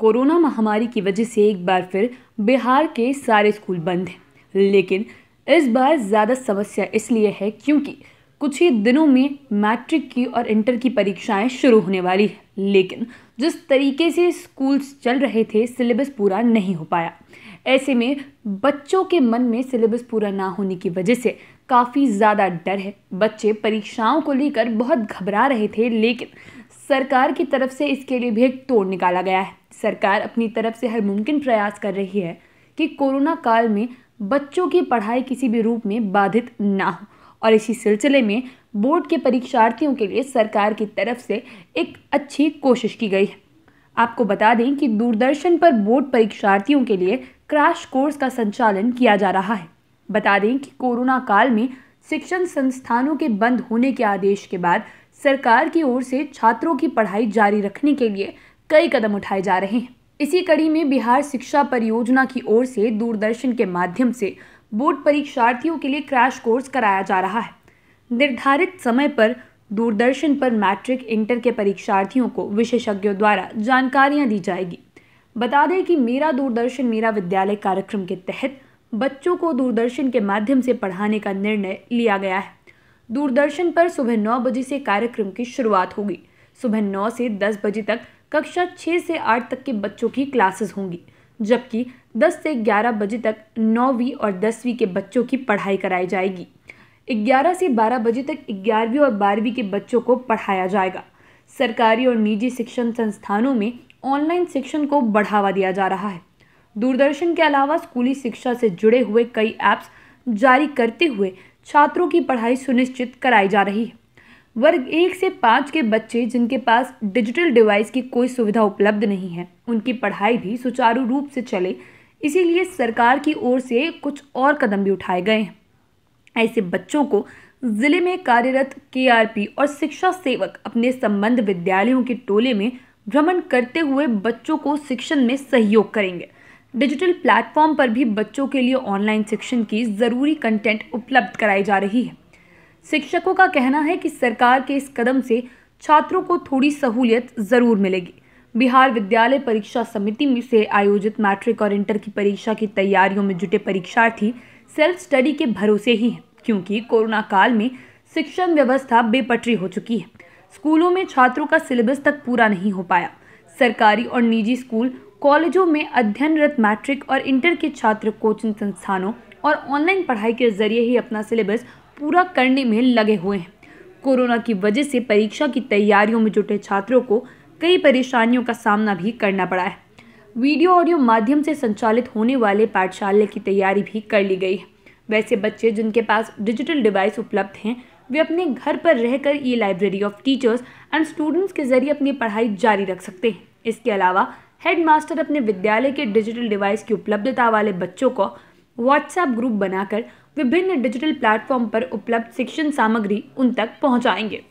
Corona महामारी की वजह से एक बार फिर बिहार के सारे स्कूल बंद हैं लेकिन इस बार ज़्यादा समस्या इसलिए है क्योंकि कुछ ही दिनों में मैट्रिक की और इंटर की परीक्षाएं शुरू होने वाली है लेकिन जिस तरीके से स्कूल्स चल रहे थे सिलेबस पूरा नहीं हो पाया ऐसे में बच्चों के मन में सिलेबस पूरा ना होने की वजह से काफ़ी ज़्यादा डर है बच्चे परीक्षाओं को लेकर बहुत घबरा रहे थे लेकिन सरकार की तरफ से इसके लिए भी एक तोड़ निकाला गया है सरकार अपनी तरफ से हर मुमकिन प्रयास कर रही है कि कोरोना काल में बच्चों की पढ़ाई किसी भी रूप में बाधित ना हो और इसी सिलसिले में बोर्ड के परीक्षार्थियों के लिए सरकार की तरफ से एक अच्छी कोशिश की गई है आपको बता दें कि दूरदर्शन पर बोर्ड परीक्षार्थियों के लिए क्रैश कोर्स का संचालन किया जा रहा है बता दें कि कोरोना काल में शिक्षण संस्थानों के बंद होने के आदेश के बाद सरकार की ओर से छात्रों की पढ़ाई जारी रखने के लिए कई कदम उठाए जा रहे हैं इसी कड़ी में बिहार शिक्षा परियोजना की ओर से दूरदर्शन के माध्यम से बोर्ड परीक्षार्थियों के लिए क्रैश कोर्स कराया जा रहा है निर्धारित समय पर दूरदर्शन पर मैट्रिक इंटर के परीक्षार्थियों को विशेषज्ञों द्वारा जानकारियां दी जाएगी बता दें कि मेरा दूरदर्शन मेरा विद्यालय कार्यक्रम के तहत बच्चों को दूरदर्शन के माध्यम से पढ़ाने का निर्णय लिया गया है दूरदर्शन पर सुबह नौ बजे से कार्यक्रम की शुरुआत होगी सुबह नौ से दस बजे तक कक्षा छः से आठ तक के बच्चों की क्लासेस होंगी जबकि 10 से 11 बजे तक नौवीं और दसवीं के बच्चों की पढ़ाई कराई जाएगी 11 से 12 बजे तक ग्यारहवीं और बारहवीं के बच्चों को पढ़ाया जाएगा सरकारी और निजी शिक्षण संस्थानों में ऑनलाइन शिक्षण को बढ़ावा दिया जा रहा है दूरदर्शन के अलावा स्कूली शिक्षा से जुड़े हुए कई ऐप्स जारी करते हुए छात्रों की पढ़ाई सुनिश्चित कराई जा रही है वर्ग एक से पाँच के बच्चे जिनके पास डिजिटल डिवाइस की कोई सुविधा उपलब्ध नहीं है उनकी पढ़ाई भी सुचारू रूप से चले इसीलिए सरकार की ओर से कुछ और कदम भी उठाए गए हैं ऐसे बच्चों को ज़िले में कार्यरत के और शिक्षा सेवक अपने संबंध विद्यालयों के टोले में भ्रमण करते हुए बच्चों को शिक्षण में सहयोग करेंगे डिजिटल प्लेटफॉर्म पर भी बच्चों के लिए ऑनलाइन शिक्षण की ज़रूरी कंटेंट उपलब्ध कराई जा रही है शिक्षकों का कहना है कि सरकार के इस कदम से छात्रों को थोड़ी सहूलियत ज़रूर मिलेगी बिहार विद्यालय परीक्षा समिति में से आयोजित मैट्रिक और इंटर की परीक्षा की तैयारियों में जुटे परीक्षार्थी सेल्फ स्टडी के भरोसे ही हैं क्योंकि कोरोना काल में शिक्षण व्यवस्था बेपटरी हो चुकी है स्कूलों में छात्रों का सिलेबस तक पूरा नहीं हो पाया सरकारी और निजी स्कूल कॉलेजों में अध्ययनरत मैट्रिक और इंटर के छात्र कोचिंग संस्थानों और ऑनलाइन पढ़ाई के जरिए ही अपना सिलेबस पूरा करने में लगे हुए हैं कोरोना की वजह से परीक्षा की तैयारियों में जुटे छात्रों को कई परेशानियों का सामना भी करना पड़ा है वीडियो ऑडियो माध्यम से संचालित होने वाले पाठशाला की तैयारी भी कर ली गई है वैसे बच्चे जिनके पास डिजिटल डिवाइस उपलब्ध हैं वे अपने घर पर रहकर e library of teachers and students के जरिए अपनी पढ़ाई जारी रख सकते हैं इसके अलावा हेडमास्टर अपने विद्यालय के डिजिटल डिवाइस की उपलब्धता वाले बच्चों को व्हाट्सएप ग्रुप बनाकर विभिन्न डिजिटल प्लेटफॉर्म पर उपलब्ध शिक्षण सामग्री उन तक पहुंचाएंगे।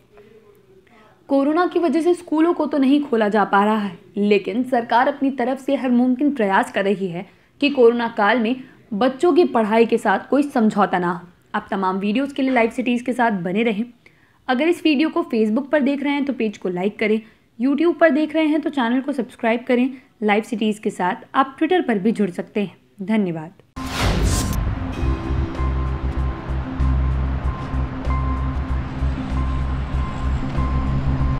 कोरोना की वजह से स्कूलों को तो नहीं खोला जा पा रहा है लेकिन सरकार अपनी तरफ से हर मुमकिन प्रयास कर रही है कि कोरोना काल में बच्चों की पढ़ाई के साथ कोई समझौता ना हो आप तमाम वीडियोज़ के लिए लाइव सिटीज़ के साथ बने रहें अगर इस वीडियो को फेसबुक पर देख रहे हैं तो पेज को लाइक करें यूट्यूब पर देख रहे हैं तो चैनल को सब्सक्राइब करें लाइव सिटीज़ के साथ आप ट्विटर पर भी जुड़ सकते हैं धन्यवाद